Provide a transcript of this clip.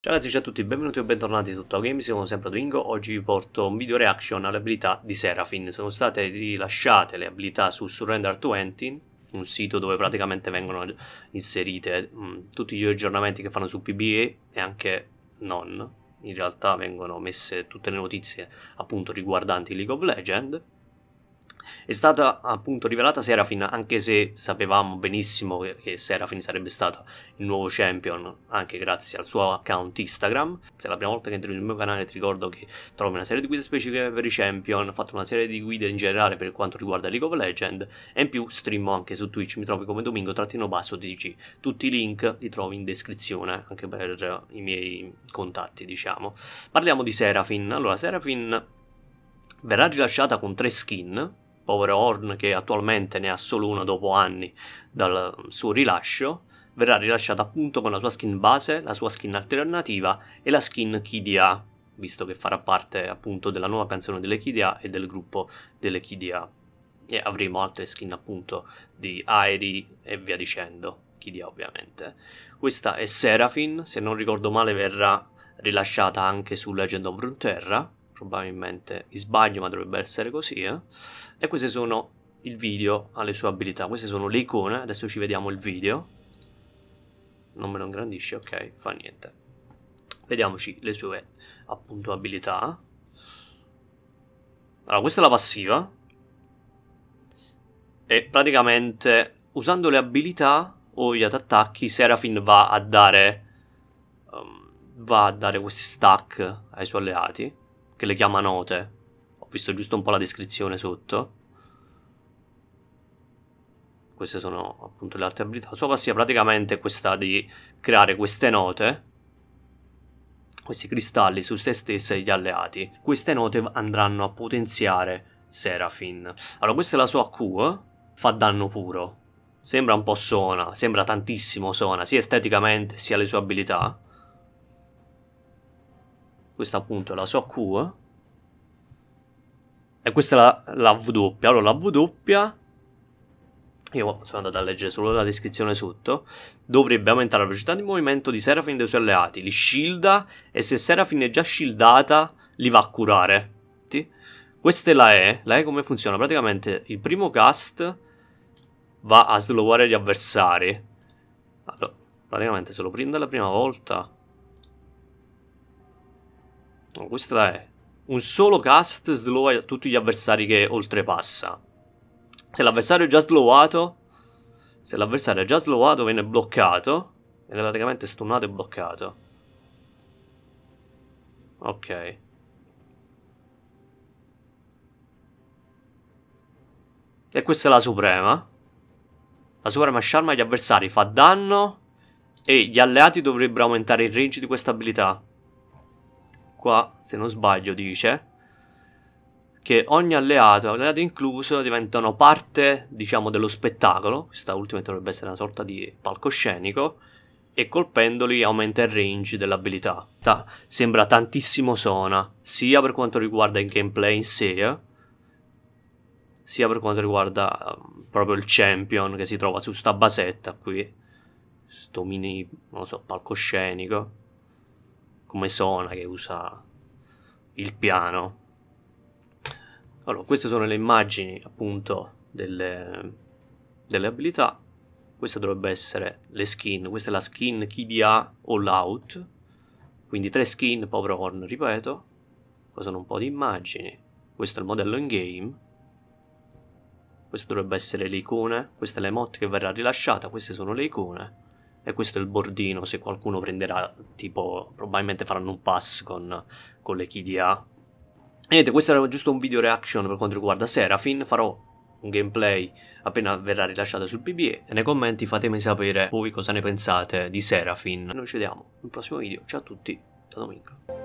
Ciao ragazzi, ciao a tutti, benvenuti o bentornati su Tau Games, sono sempre Dwingo, oggi vi porto un video reaction alle abilità di Serafin. Sono state rilasciate le abilità su Surrender 20, un sito dove praticamente vengono inserite mh, mm, tutti gli aggiornamenti che fanno su PBE e anche non. In realtà vengono messe tutte le notizie appunto riguardanti League of Legends è stata appunto rivelata Serafin, anche se sapevamo benissimo che, che Serafin sarebbe stato il nuovo champion, anche grazie al suo account Instagram. Se è la prima volta che entri nel mio canale ti ricordo che trovi una serie di guide specifiche per i champion, ho fatto una serie di guide in generale per quanto riguarda League of Legends e in più streamo anche su Twitch, mi trovi come domingo-dg. basso Tutti i link li trovi in descrizione, anche per i miei contatti, diciamo. Parliamo di Serafin. Allora, Serafin verrà rilasciata con tre skin povero Horn, che attualmente ne ha solo uno dopo anni dal suo rilascio, verrà rilasciata appunto con la sua skin base, la sua skin alternativa e la skin Kidia, visto che farà parte appunto della nuova canzone delle Kidia e del gruppo delle Kidia. E avremo altre skin appunto di Aeri e via dicendo, Kidia ovviamente. Questa è Seraphine, se non ricordo male verrà rilasciata anche su Legend of Runeterra probabilmente mi sbaglio ma dovrebbe essere così eh? e queste sono il video alle sue abilità queste sono le icone adesso ci vediamo il video non me lo ingrandisce ok fa niente vediamoci le sue appunto abilità allora questa è la passiva e praticamente usando le abilità o gli attacchi Serafin va a dare um, va a dare questi stack ai suoi alleati che le chiama note. Ho visto giusto un po' la descrizione sotto. Queste sono appunto le altre abilità. La sua passiva praticamente è questa di creare queste note, questi cristalli su se stessa e gli alleati. Queste note andranno a potenziare Serafin. Allora, questa è la sua Q, eh? fa danno puro. Sembra un po' Sona, sembra tantissimo Sona, sia esteticamente sia le sue abilità. Questa appunto è la sua Q. E questa è la, la W. Allora la W io sono andato a leggere solo la descrizione sotto, dovrebbe aumentare la velocità di movimento di Serafin e dei suoi alleati, li shielda e se Serafin è già shieldata li va a curare. Questa è la E, la E come funziona? Praticamente il primo cast va a sloware gli avversari. Allora, praticamente se lo prende la prima volta No, questa è un solo cast slow a tutti gli avversari che oltrepassa. Se l'avversario è già slowato, se l'avversario è già slowato viene bloccato, viene praticamente stunnato e bloccato. Ok. E questa è la suprema. La suprema sciarma agli avversari fa danno e gli alleati dovrebbero aumentare il range di questa abilità qua, se non sbaglio, dice che ogni alleato, alleato incluso, diventano parte, diciamo, dello spettacolo. Questa ultima dovrebbe essere una sorta di palcoscenico. E colpendoli aumenta il range dell'abilità. Ta- sembra tantissimo Sona, sia per quanto riguarda il gameplay in sé, sia per quanto riguarda um, proprio il champion che si trova su sta basetta qui, sto mini, non so, palcoscenico come Sona che usa il piano. Allora, queste sono le immagini appunto delle, delle abilità. Questa dovrebbe essere le skin. Questa è la skin KDA All Out. Quindi tre skin Power Horn, ripeto. Qua sono un po' di immagini. Questo è il modello in game. Questa dovrebbe essere l'icona. icone. Questa è l'emote che verrà rilasciata. Queste sono le icone e questo è il bordino, se qualcuno prenderà, tipo, probabilmente faranno un pass con, con le KDA E niente, questo era giusto un video reaction per quanto riguarda Serafin, farò un gameplay appena verrà rilasciata sul PBE e nei commenti fatemi sapere voi cosa ne pensate di Serafin. Noi ci vediamo nel prossimo video, ciao a tutti, da Domenico